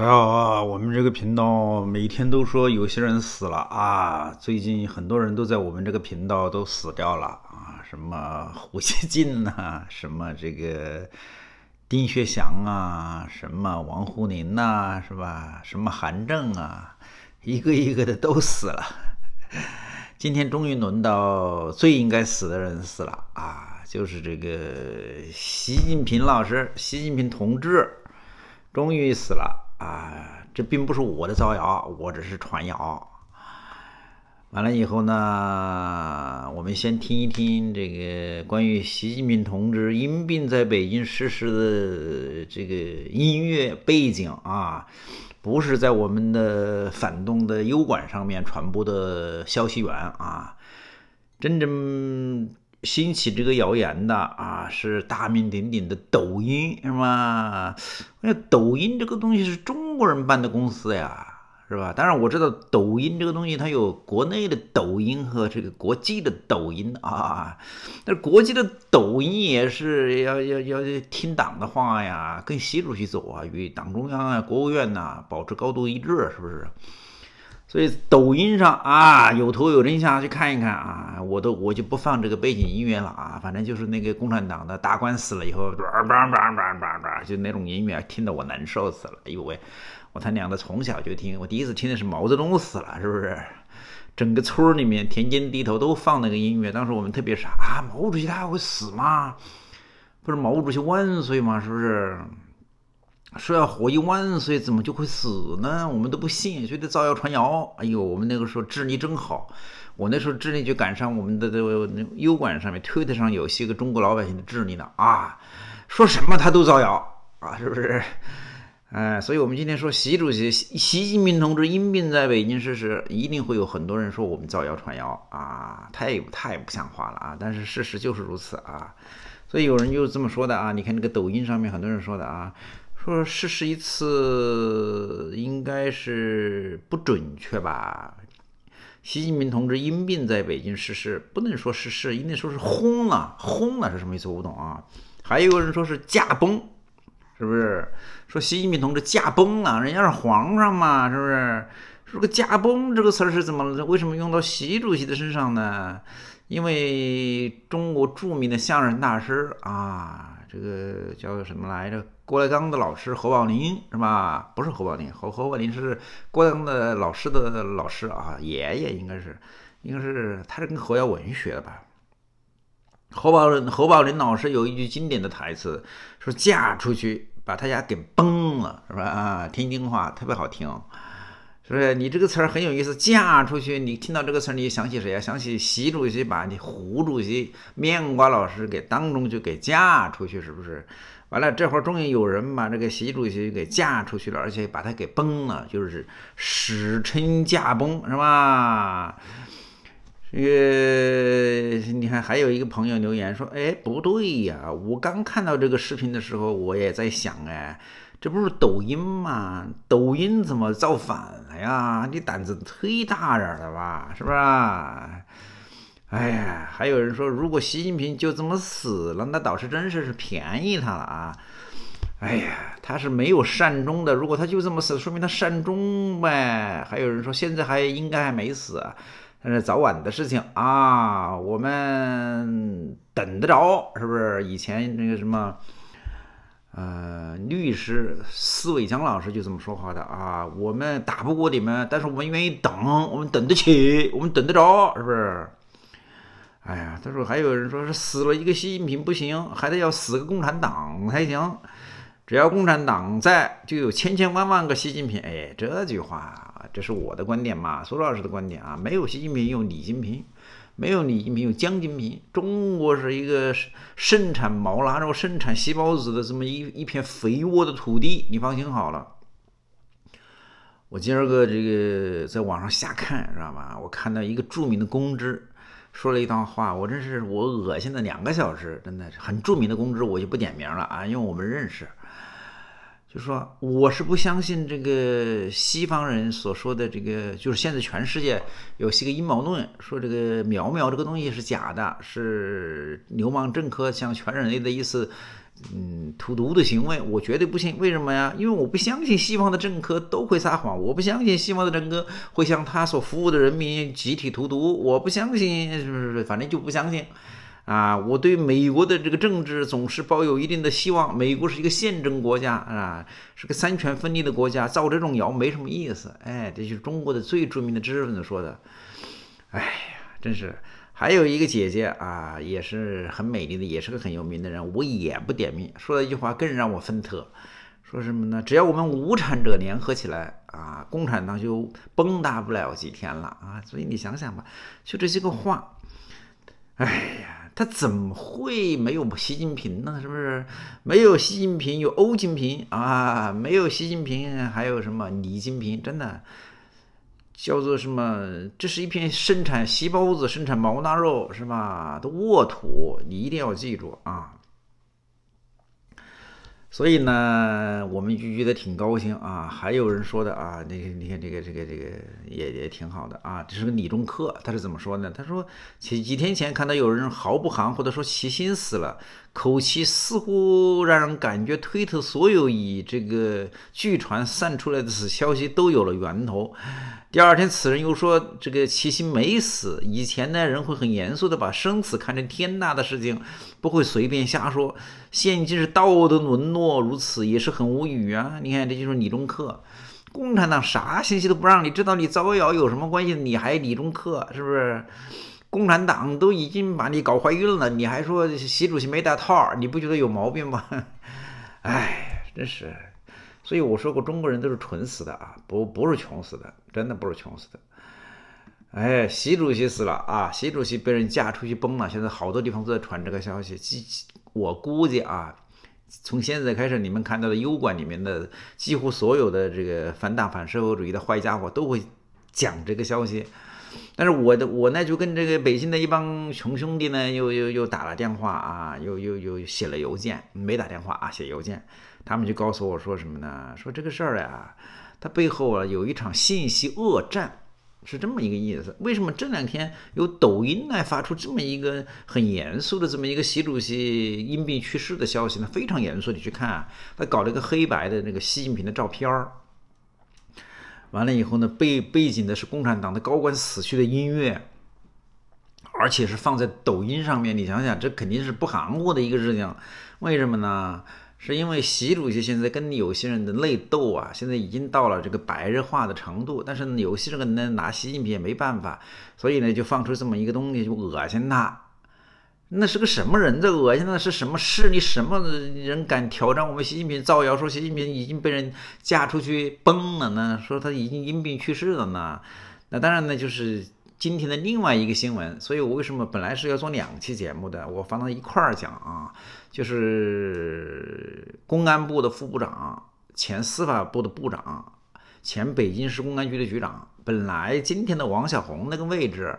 啊，我们这个频道每天都说有些人死了啊，最近很多人都在我们这个频道都死掉了啊，什么胡锡进呐，什么这个丁薛祥啊，什么王沪宁呐，是吧？什么韩正啊，一个一个的都死了。今天终于轮到最应该死的人死了啊，就是这个习近平老师，习近平同志终于死了。啊，这并不是我的造谣，我只是传谣。完了以后呢，我们先听一听这个关于习近平同志因病在北京逝世的这个音乐背景啊，不是在我们的反动的 U 管上面传播的消息源啊，真正。兴起这个谣言的啊，是大名鼎鼎的抖音是吧？那抖音这个东西是中国人办的公司呀，是吧？当然我知道抖音这个东西，它有国内的抖音和这个国际的抖音啊。那国际的抖音也是要要要听党的话呀，跟习主席走啊，与党中央啊、国务院呐保持高度一致，是不是？所以抖音上啊，有图有真相，去看一看啊！我都我就不放这个背景音乐了啊，反正就是那个共产党的大官死了以后，叭叭叭叭叭，就那种音乐，听得我难受死了！哎呦喂，我他娘的从小就听，我第一次听的是毛泽东死了，是不是？整个村儿里面田间地头都放那个音乐，当时我们特别傻啊，毛主席他还会死吗？不是毛主席万岁吗？是不是？说要活一万岁，怎么就会死呢？我们都不信，觉得造谣传谣。哎呦，我们那个时候智力真好，我那时候智力就赶上我们的这个优管上面、推得上有些个中国老百姓的智力了啊！说什么他都造谣啊，是不是？哎，所以我们今天说，习主席、习近平同志因病在北京逝世，一定会有很多人说我们造谣传谣啊，太太不像话了啊！但是事实就是如此啊，所以有人就这么说的啊，你看那个抖音上面很多人说的啊。说逝世一次应该是不准确吧？习近平同志因病在北京逝世，不能说逝世，应该说是轰了，轰了是什么意思？不懂啊。还有人说是驾崩，是不是？说习近平同志驾崩了，人家是皇上嘛，是不是？这个驾崩这个词儿是怎么，为什么用到习主席的身上呢？因为中国著名的相声大师啊。这个叫什么来着？郭德纲的老师侯宝林是吧？不是侯宝林，侯侯宝林是郭德纲的老师的老师啊，爷爷应该是，应该是他是跟侯耀文学的吧？侯宝侯宝林老师有一句经典的台词，说嫁出去把他家给崩了，是吧？啊，天津话特别好听。是不是你这个词儿很有意思？嫁出去，你听到这个词儿，你想起谁啊？想起习主席把你胡主席面瓜老师给当中就给嫁出去，是不是？完了，这会儿终于有人把这个习主席给嫁出去了，而且把他给崩了，就是使臣驾崩，是吧？这个，你看，还有一个朋友留言说：“哎，不对呀，我刚看到这个视频的时候，我也在想，哎。”这不是抖音吗？抖音怎么造反了呀？你胆子忒大点儿了吧？是不是？哎呀，还有人说，如果习近平就这么死了，那倒是真是是便宜他了啊！哎呀，他是没有善终的。如果他就这么死，说明他善终呗。还有人说，现在还应该还没死，但是早晚的事情啊。我们等得着，是不是？以前那个什么。呃，律师司伟江老师就这么说话的啊，我们打不过你们，但是我们愿意等，我们等得起，我们等得着，是不是？哎呀，他说还有人说是死了一个习近平不行，还得要死个共产党才行，只要共产党在，就有千千万万个习近平。哎，这句话这是我的观点嘛，苏老师的观点啊，没有习近平，有李金平。没有你，没有江金平。中国是一个盛产毛腊肉、盛产细胞子的这么一一片肥沃的土地，你放心好了。我今儿个这个在网上瞎看，知道吧？我看到一个著名的公知说了一段话，我真是我恶心了两个小时，真的是很著名的公知，我就不点名了啊，因为我们认识。就是说，我是不相信这个西方人所说的这个，就是现在全世界有些个阴谋论，说这个苗苗这个东西是假的，是流氓政客向全人类的一次嗯荼毒的行为。我绝对不信，为什么呀？因为我不相信西方的政客都会撒谎，我不相信西方的政客会向他所服务的人民集体荼毒，我不相信，是不是？反正就不相信。啊，我对美国的这个政治总是抱有一定的希望。美国是一个宪政国家啊，是个三权分立的国家，造这种谣没什么意思。哎，这就是中国的最著名的知识分子说的。哎呀，真是。还有一个姐姐啊，也是很美丽的，也是个很有名的人，我也不点名。说了一句话更让我愤特，说什么呢？只要我们无产者联合起来啊，共产党就崩塌不了几天了啊。所以你想想吧，就这些个话。哎呀。他怎么会没有习近平呢？是不是没有习近平有欧金平啊？没有习近平还有什么李金平？真的叫做什么？这是一片生产细胞子、生产毛腊肉是吧的沃土，你一定要记住啊！所以呢，我们就觉得挺高兴啊。还有人说的啊，那个、你看这个这个这个也也挺好的啊。这是个理中客，他是怎么说呢？他说前几天前看到有人毫不含糊的说齐心死了。口气似乎让人感觉推特所有以这个据传散出来的此消息都有了源头。第二天，此人又说这个齐心没死。以前呢，人会很严肃的把生死看成天大的事情，不会随便瞎说。现今是道德沦落如此，也是很无语啊。你看，这就是李钟克。共产党啥信息都不让你知道，你造谣有什么关系？你还李钟克是不是？共产党都已经把你搞怀孕了，你还说习主席没戴套儿，你不觉得有毛病吗？哎，真是，所以我说过，中国人都是蠢死的啊，不不是穷死的，真的不是穷死的。哎，习主席死了啊，习主席被人架出去崩了，现在好多地方都在传这个消息。几，我估计啊，从现在开始，你们看到的优管里面的几乎所有的这个反党反社会主义的坏家伙都会讲这个消息。但是我的我呢，就跟这个北京的一帮穷兄弟呢，又又又打了电话啊，又又又写了邮件，没打电话啊，写邮件。他们就告诉我说什么呢？说这个事儿呀，它背后啊有一场信息恶战，是这么一个意思。为什么这两天有抖音来发出这么一个很严肃的这么一个习主席因病去世的消息呢？非常严肃，你去看，他搞了一个黑白的那个习近平的照片儿。完了以后呢，背背景的是共产党的高官死去的音乐，而且是放在抖音上面。你想想，这肯定是不含糊的一个事情。为什么呢？是因为习主席现在跟有些人的内斗啊，现在已经到了这个白热化的程度。但是有些人呢，拿习近平也没办法，所以呢，就放出这么一个东西，就恶心他。那是个什么人？这恶心！的是什么势力？什么人敢挑战我们？习近平造谣说习近平已经被人嫁出去崩了呢？说他已经因病去世了呢？那当然呢，就是今天的另外一个新闻。所以我为什么本来是要做两期节目的？我放到一块儿讲啊，就是公安部的副部长，前司法部的部长。前北京市公安局的局长，本来今天的王小红那个位置，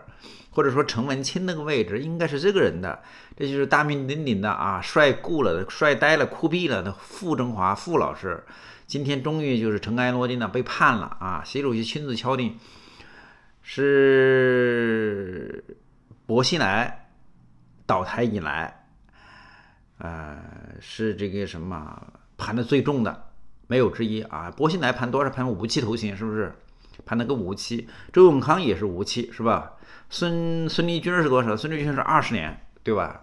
或者说陈文清那个位置，应该是这个人的。这就是大名鼎鼎的啊，帅酷了，帅呆了，酷毙了的傅政华傅老师，今天终于就是尘埃落定了，被判了啊！习主席亲自敲定，是薄熙来倒台以来，呃，是这个什么判的最重的。没有之一啊！薄熙来判多少？判无期徒刑，是不是？判了个无期。周永康也是无期，是吧？孙孙立军是多少？孙立军是二十年，对吧？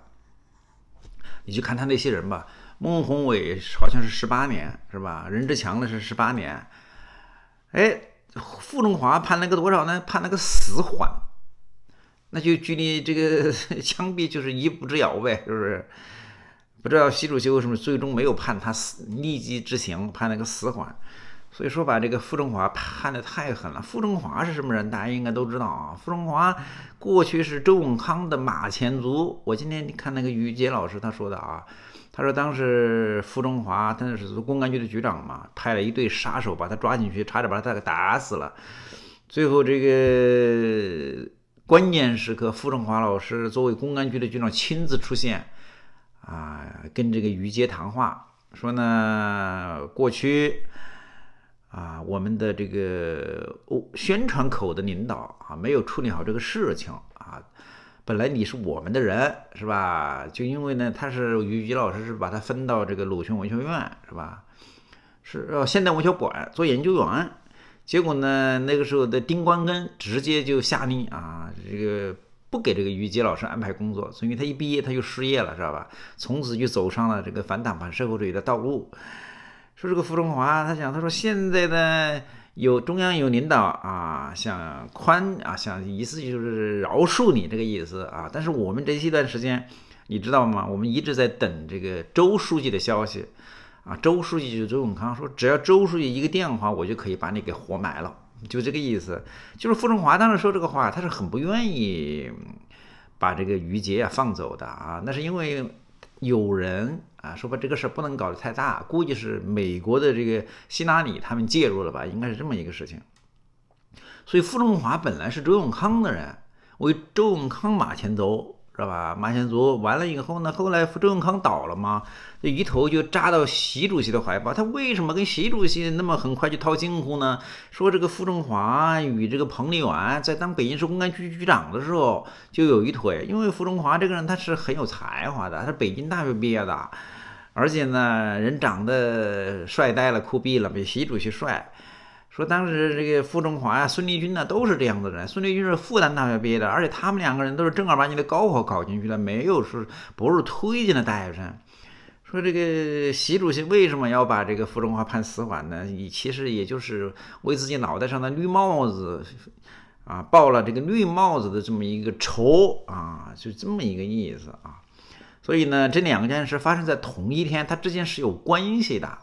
你就看他那些人吧。孟宏伟好像是十八年，是吧？任志强那是十八年。哎，傅政华判了个多少呢？判了个死缓，那就距离这个 枪毙就是一步之遥呗，是不是？我知道习主席为什么最终没有判他死立即执行，判了个死缓。所以说把这个傅政华判的太狠了。傅政华是什么人？大家应该都知道啊。傅政华过去是周永康的马前卒。我今天看那个于杰老师他说的啊，他说当时傅政华他那是公安局的局长嘛，派了一队杀手把他抓进去，差点把他给打死了。最后这个关键时刻，傅政华老师作为公安局的局长亲自出现。啊，跟这个于杰谈话，说呢，过去啊，我们的这个宣传口的领导啊，没有处理好这个事情啊。本来你是我们的人，是吧？就因为呢，他是于于老师是把他分到这个鲁迅文学院，是吧？是哦，现代文学馆做研究员。结果呢，那个时候的丁光根直接就下令啊，这个。不给这个于杰老师安排工作，所以他一毕业他就失业了，知道吧？从此就走上了这个反党反社会主义的道路。说这个傅忠华，他想，他说现在呢，有中央有领导啊，想宽啊，想意思就是饶恕你这个意思啊。但是我们这一段时间，你知道吗？我们一直在等这个周书记的消息啊。周书记，就周永康说，只要周书记一个电话，我就可以把你给活埋了。就这个意思，就是傅钟华当时说这个话，他是很不愿意把这个余杰啊放走的啊，那是因为有人啊说把这个事不能搞得太大，估计是美国的这个希拉里他们介入了吧，应该是这么一个事情。所以傅仲华本来是周永康的人，为周永康马前卒。是吧？马前祖完了以后呢？后来傅忠康倒了嘛，这鱼头就扎到习主席的怀抱。他为什么跟习主席那么很快就套近乎呢？说这个傅政华与这个彭丽媛在当北京市公安局局长的时候就有一腿。因为傅政华这个人他是很有才华的，他北京大学毕业的，而且呢人长得帅呆了，酷毙了，比习主席帅。说当时这个傅忠华呀、孙立军呢，都是这样的人。孙立军是复旦大学毕业的，而且他们两个人都是正儿八经的高考考进去的，没有是不是推荐的大学生。说这个习主席为什么要把这个傅忠华判死缓呢？你其实也就是为自己脑袋上的绿帽子啊报了这个绿帽子的这么一个仇啊，就这么一个意思啊。所以呢，这两个件事发生在同一天，它之间是有关系的。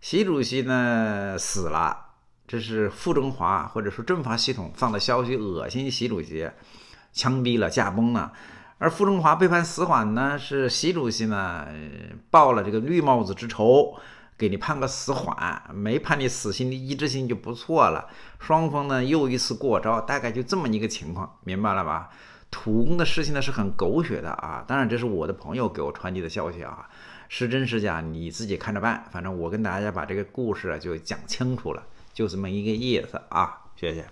习主席呢死了。这是傅政华或者说政法系统放的消息，恶心习主席，枪毙了，驾崩了。而傅政华被判死缓呢，是习主席呢报了这个绿帽子之仇，给你判个死缓，没判你死刑的一致性就不错了。双方呢又一次过招，大概就这么一个情况，明白了吧？土公的事情呢是很狗血的啊，当然这是我的朋友给我传递的消息啊，是真是假你自己看着办。反正我跟大家把这个故事就讲清楚了。就这么一个意思啊，谢谢。